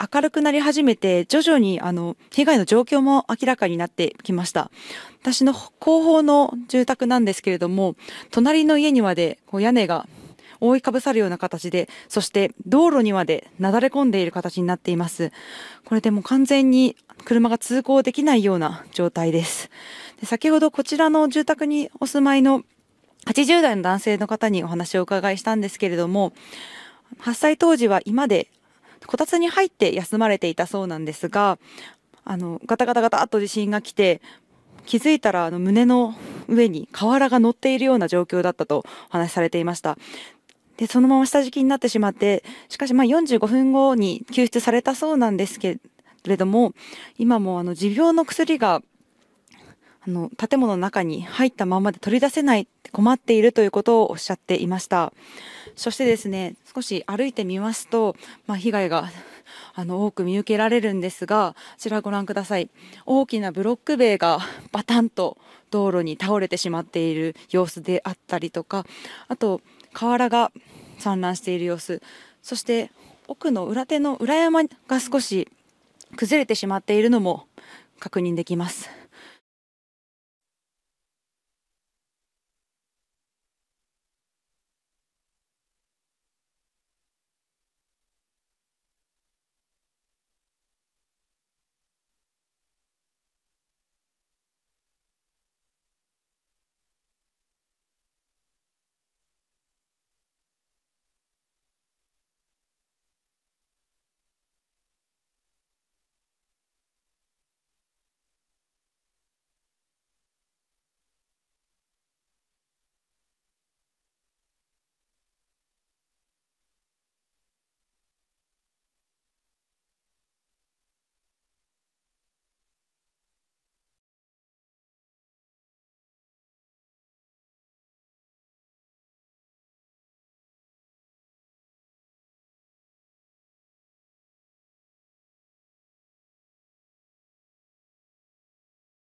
明るくなり始めて、徐々にあの被害の状況も明らかになってきました。私の後方の住宅なんですけれども、隣の家にまでこう屋根が覆いかぶさるような形で、そして道路にまでなだれ込んでいる形になっています。これでも完全に車が通行できないような状態です。で先ほどこちらの住宅にお住まいの80代の男性の方にお話をお伺いしたんですけれども、発災当時は今でこたつに入って休まれていたそうなんですが、あの、ガタガタガタっと地震が来て、気づいたらあの胸の上に瓦が乗っているような状況だったとお話しされていました。で、そのまま下敷きになってしまって、しかしまあ45分後に救出されたそうなんですけれども、今もあの持病の薬があの建物の中に入ったままで取り出せない困っているということをおっしゃっていましたそしてですね少し歩いてみますと、まあ、被害があの多く見受けられるんですがこちらご覧ください大きなブロック塀がバタンと道路に倒れてしまっている様子であったりとかあと瓦が散乱している様子そして奥の裏手の裏山が少し崩れてしまっているのも確認できます。